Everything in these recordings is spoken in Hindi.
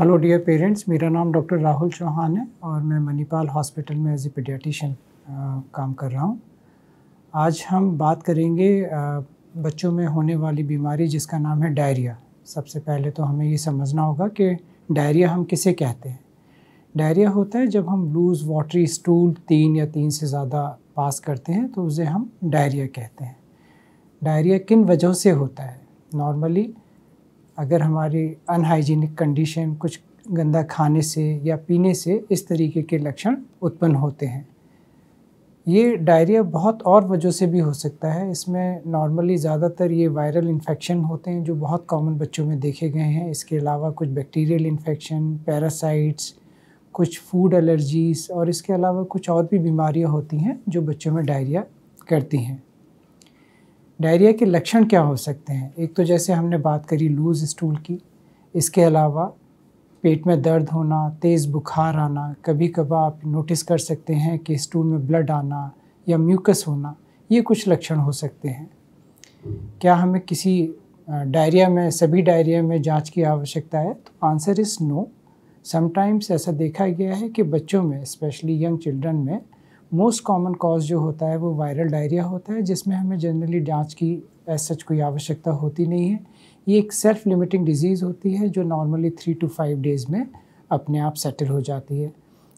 हेलो डियर पेरेंट्स मेरा नाम डॉक्टर राहुल चौहान है और मैं मणिपाल हॉस्पिटल में एज ए पीडियाटिशन काम कर रहा हूँ आज हम बात करेंगे बच्चों में होने वाली बीमारी जिसका नाम है डायरिया सबसे पहले तो हमें ये समझना होगा कि डायरिया हम किसे कहते हैं डायरिया होता है जब हम लूज़ वाटरी स्टूल तीन या तीन से ज़्यादा पास करते हैं तो उसे हम डायरिया कहते हैं डायरिया किन वजह से होता है नॉर्मली अगर हमारी अनहाइजीनिक कंडीशन कुछ गंदा खाने से या पीने से इस तरीके के लक्षण उत्पन्न होते हैं ये डायरिया बहुत और वजह से भी हो सकता है इसमें नॉर्मली ज़्यादातर ये वायरल इन्फेक्शन होते हैं जो बहुत कॉमन बच्चों में देखे गए हैं इसके अलावा कुछ बैक्टीरियल इन्फेक्शन पैरासाइट्स कुछ फूड एलर्जीज़ और इसके अलावा कुछ और भी बीमारियां होती हैं जो बच्चों में डायरिया करती हैं डायरिया के लक्षण क्या हो सकते हैं एक तो जैसे हमने बात करी लूज स्टूल की इसके अलावा पेट में दर्द होना तेज़ बुखार आना कभी कभार आप नोटिस कर सकते हैं कि स्टूल में ब्लड आना या म्यूकस होना ये कुछ लक्षण हो सकते हैं क्या हमें किसी डायरिया में सभी डायरिया में जांच की आवश्यकता है तो आंसर इज़ नो समटाइम्स ऐसा देखा गया है कि बच्चों में स्पेशली यंग चिल्ड्रन में मोस्ट कॉमन कॉज जो होता है वो वायरल डायरिया होता है जिसमें हमें जनरली जांच की सच कोई आवश्यकता होती नहीं है ये एक सेल्फ लिमिटिंग डिजीज़ होती है जो normally three to five days में अपने आप सेटल हो जाती है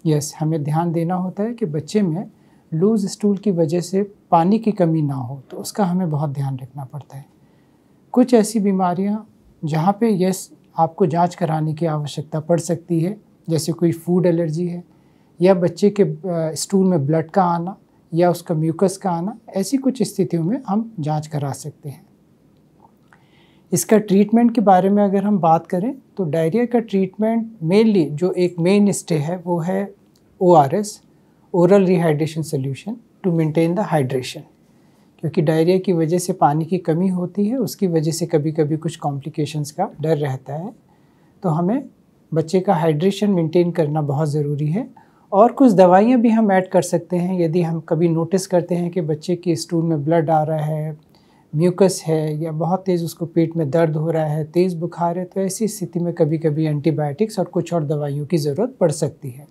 यस yes, हमें ध्यान देना होता है कि बच्चे में लूज स्टूल की वजह से पानी की कमी ना हो तो उसका हमें बहुत ध्यान रखना पड़ता है कुछ ऐसी बीमारियां जहाँ पे यस आपको जांच कराने की आवश्यकता पड़ सकती है जैसे कोई फूड एलर्जी है या बच्चे के स्टूल में ब्लड का आना या उसका म्यूकस का आना ऐसी कुछ स्थितियों में हम जांच करा सकते हैं इसका ट्रीटमेंट के बारे में अगर हम बात करें तो डायरिया का ट्रीटमेंट मेनली जो एक मेन स्टे है वो है O R S oral rehydration solution to maintain the hydration क्योंकि डायरिया की वजह से पानी की कमी होती है उसकी वजह से कभी कभी कुछ कॉम्प्लिकेशंस का डर रहता है तो हमें बच्चे का हाइड्रेशन मेंटेन करना बहुत ज़रूरी है और कुछ दवाइयाँ भी हम ऐड कर सकते हैं यदि हम कभी नोटिस करते हैं कि बच्चे की स्टूल में ब्लड आ रहा है म्यूकस है या बहुत तेज़ उसको पेट में दर्द हो रहा है तेज़ बुखार है तो ऐसी स्थिति में कभी कभी एंटीबायोटिक्स और कुछ और दवाइयों की ज़रूरत पड़ सकती है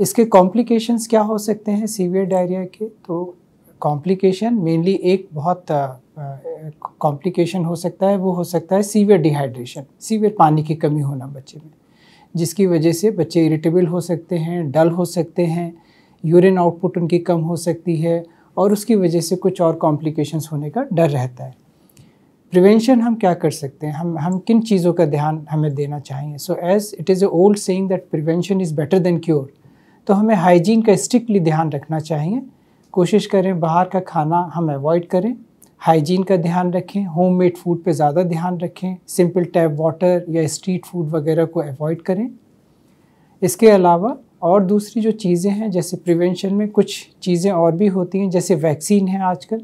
इसके कॉम्प्लिकेशंस क्या हो सकते हैं सीवियर डायरिया के तो कॉम्प्लिकेशन मेनली एक बहुत कॉम्प्लिकेशन हो सकता है वो हो सकता है सीवियर डिहाइड्रेशन सीवियर पानी की कमी होना बच्चे में जिसकी वजह से बच्चे इरिटेबल हो सकते हैं डल हो सकते हैं यूरिन आउटपुट उनकी कम हो सकती है और उसकी वजह से कुछ और कॉम्प्लिकेशंस होने का डर रहता है प्रिवेंशन हम क्या कर सकते हैं हम हम किन चीज़ों का ध्यान हमें देना चाहिए so as it is a old saying that prevention is better than cure तो हमें हाइजीन का स्ट्रिक्टली ध्यान रखना चाहिए कोशिश करें बाहर का खाना हम अवॉइड करें हाइजीन का ध्यान रखें होम मेड फूड पे ज़्यादा ध्यान रखें सिंपल टैप वाटर या स्ट्रीट फूड वगैरह को अवॉइड करें इसके अलावा और दूसरी जो चीज़ें हैं जैसे प्रिवेंशन में कुछ चीज़ें और भी होती हैं जैसे वैक्सीन है आजकल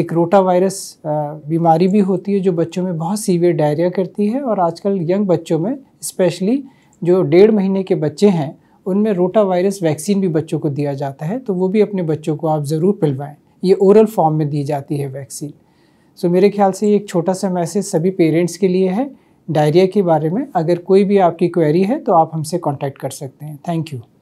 एक रोटा वायरस बीमारी भी होती है जो बच्चों में बहुत सीवियर डायरिया करती है और आजकल यंग बच्चों में स्पेशली जो डेढ़ महीने के बच्चे हैं उनमें रोटा वायरस वैक्सीन भी बच्चों को दिया जाता है तो वो भी अपने बच्चों को आप ज़रूर पिलवाएँ ये ओरल फॉर्म में दी जाती है वैक्सीन सो so, मेरे ख्याल से ये एक छोटा सा मैसेज सभी पेरेंट्स के लिए है डायरिया के बारे में अगर कोई भी आपकी क्वेरी है तो आप हमसे कॉन्टैक्ट कर सकते हैं थैंक यू